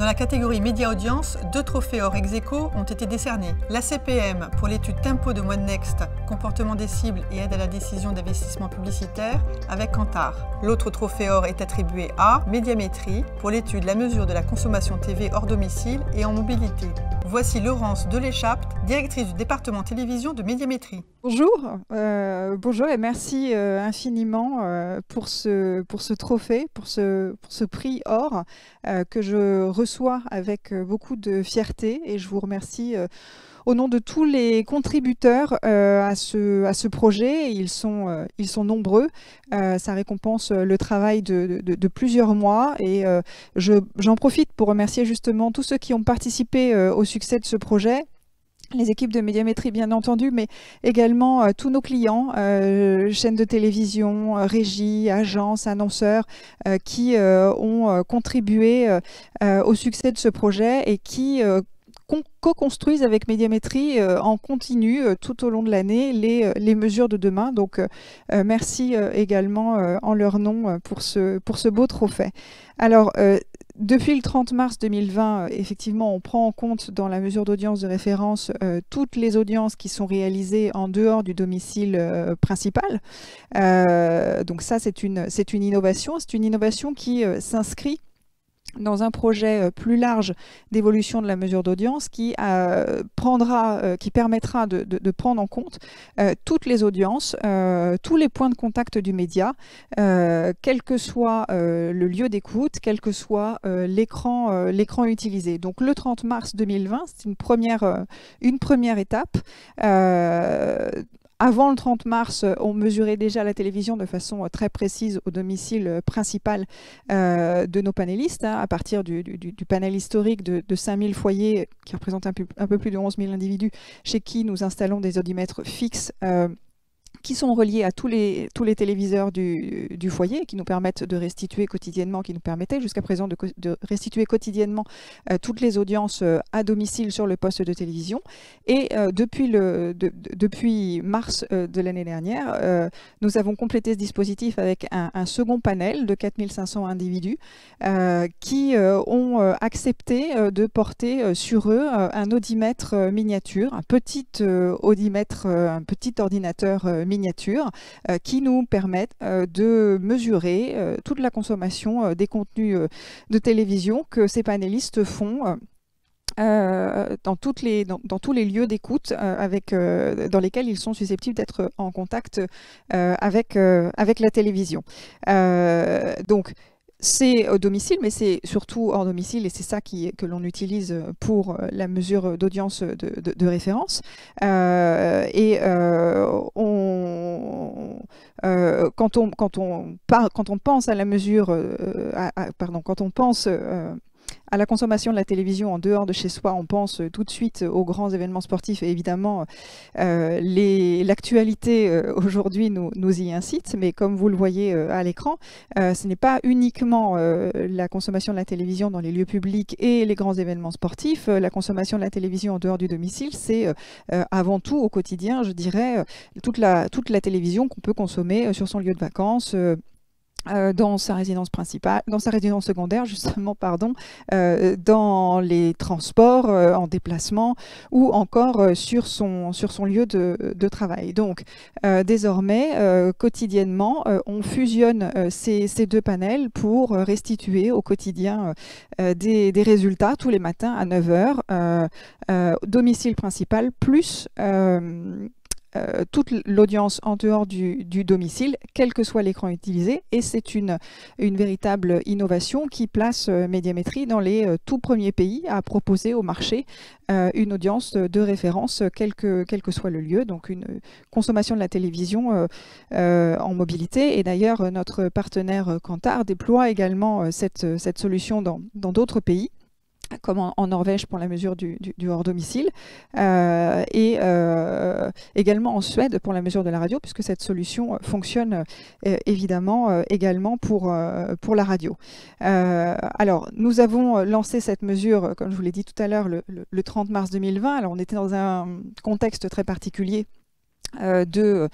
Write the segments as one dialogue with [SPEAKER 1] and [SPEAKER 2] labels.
[SPEAKER 1] Dans la catégorie Média Audience, deux trophées or ex ont été décernés. La CPM pour l'étude Tempo de Moine Next, comportement des cibles et aide à la décision d'investissement publicitaire avec Cantar. L'autre trophée or est attribué à Médiamétrie pour l'étude La mesure de la consommation TV hors domicile et en mobilité. Voici Laurence Deléchapte, directrice du département télévision de Médiamétrie. Bonjour, euh, bonjour et merci euh, infiniment euh, pour, ce, pour ce trophée, pour ce, ce prix or que je reçois avec beaucoup de fierté et je vous remercie au nom de tous les contributeurs à, ce, à ce projet. Ils sont, ils sont nombreux. ça récompense le travail de, plusieurs mois et j'en profite pour remercier justement tous ceux qui ont participé au succès de ce projet les équipes de médiamétrie bien entendu, mais également euh, tous nos clients, euh, chaînes de télévision, euh, régie régies, agences, annonceurs, qui ont contribué au succès de ce projet et qui co-construisent avec Médiamétrie en continu tout au long de l'année les, mesures de demain. Donc merci également en leur nom pour ce, pour ce beau trophée. Alors depuis le 30 mars 2020, euh, effectivement, on prend en compte dans la mesure d'audience de référence euh, toutes les audiences qui sont réalisées en dehors du domicile euh, principal. donc ça, c'est une, une innovation. C'est une innovation qui s'inscrit dans un projet euh, plus large d'évolution de la mesure d'audience qui, euh, prendra, euh, qui permettra de, prendre en compte toutes les audiences, tous les points de contact du média, quel que soit le lieu d'écoute, quel que soit l'écran utilisé. Donc le 30 mars 2020, c'est une première, une première étape avant le 30 mars, euh, on mesurait déjà la télévision de façon euh, très précise au domicile euh, principal de nos panélistes, hein, à partir du, panel historique de, 5000 foyers qui représentent un, peu plus de 11 000 individus, chez qui nous installons des audimètres fixes qui sont reliés à tous les, tous les téléviseurs du, du, foyer, qui nous permettent de restituer quotidiennement, qui nous permettaient jusqu'à présent de, restituer quotidiennement euh, toutes les audiences euh, à domicile sur le poste de télévision. Et euh, depuis, le, depuis mars de l'année dernière, nous avons complété ce dispositif avec un, un second panel de 4500 individus qui ont accepté de porter sur eux un audimètre miniature, un petit audimètre, un petit ordinateur miniature miniatures euh, qui nous permettent euh, de mesurer euh, toute la consommation des contenus de télévision que ces panélistes font. dans, tous les lieux d'écoute avec dans lesquels ils sont susceptibles d'être en contact avec, avec la télévision. donc, c'est au domicile, mais c'est surtout en domicile, et c'est ça qui, que l'on utilise pour euh, la mesure d'audience de, référence. Euh, et euh, on, quand, on, quand, on quand on pense à la mesure, pardon, quand on pense à la consommation de la télévision en dehors de chez soi, on pense euh, tout de suite euh, aux grands événements sportifs et évidemment euh, l'actualité aujourd'hui nous, y incite, mais comme vous le voyez à l'écran, ce n'est pas uniquement la consommation de la télévision dans les lieux publics et les grands événements sportifs, la consommation de la télévision en dehors du domicile, c'est avant tout au quotidien, je dirais, toute la télévision qu'on peut consommer sur son lieu de vacances euh, dans sa résidence principale, dans sa résidence secondaire justement, pardon, euh, dans les transports, euh, en déplacement ou encore sur, son, sur son lieu de, travail. Donc désormais, quotidiennement, on fusionne ces, deux panels pour restituer au quotidien des, des, résultats tous les matins à 9h, domicile principal plus euh, toute l'audience en dehors du, domicile, quel que soit l'écran utilisé. Et c'est une, véritable innovation qui place euh, Médiamétrie dans les euh, tout premiers pays à proposer au marché une audience de référence, quel que, que, soit le lieu, donc une consommation de la télévision en mobilité. Et d'ailleurs, notre partenaire Kantar déploie également cette solution dans d'autres pays comme en, Norvège pour la mesure du, hors domicile, euh, et euh, également en Suède pour la mesure de la radio, puisque cette solution euh, fonctionne évidemment également pour, pour la radio. alors, nous avons lancé cette mesure, comme je vous l'ai dit tout à l'heure, le 30 mars 2020. Alors, on était dans un contexte très particulier euh, de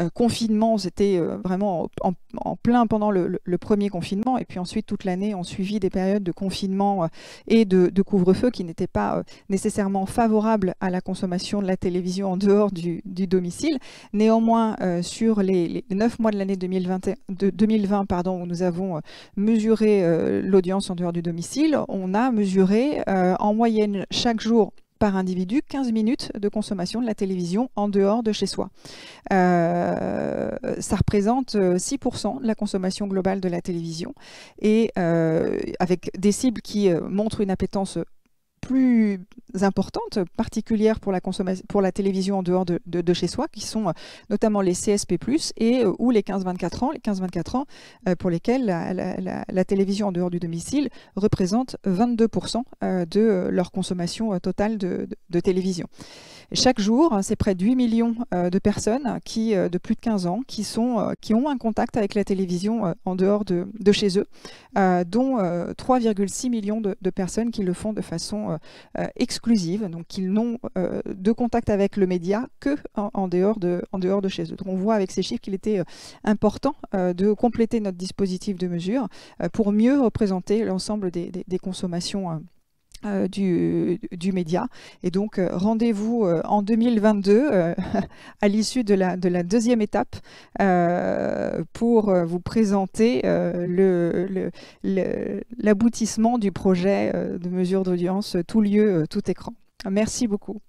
[SPEAKER 1] euh, confinement, c'était euh, vraiment en, plein pendant le, premier confinement, et puis ensuite toute l'année on suivi des périodes de confinement et de, couvre-feu qui n'étaient pas nécessairement favorables à la consommation de la télévision en dehors du, domicile. Néanmoins, sur les, neuf mois de l'année 2020, 2020 pardon, où nous avons mesuré l'audience en dehors du domicile, on a mesuré en moyenne chaque jour par individu 15 minutes de consommation de la télévision en dehors de chez soi. Euh, ça représente 6% euh, de la consommation globale de la télévision et euh, avec des cibles qui montrent une appétence plus importantes, particulières pour la, consommation, pour la télévision en dehors de, chez soi, qui sont euh, notamment les CSP+, et euh, ou les 15-24 ans, les 15-24 ans euh, pour lesquels la, télévision en dehors du domicile représente 22% de leur consommation totale de télévision chaque jour, c'est près de 8 millions euh, de personnes qui, euh, de plus de 15 ans qui, sont, euh, qui ont un contact avec la télévision en dehors de, chez eux, dont 3,6 millions de, personnes qui le font de façon exclusive, donc qui n'ont de contact avec le média que dehors de, chez eux. Donc on voit avec ces chiffres qu'il était important de compléter notre dispositif de mesure pour mieux représenter l'ensemble des, des consommations euh, du, du, média. Et donc, euh, rendez-vous euh, en 2022, à l'issue de la, de la deuxième étape, pour vous présenter l'aboutissement le, du projet de mesure d'audience tout lieu, tout écran. Merci beaucoup.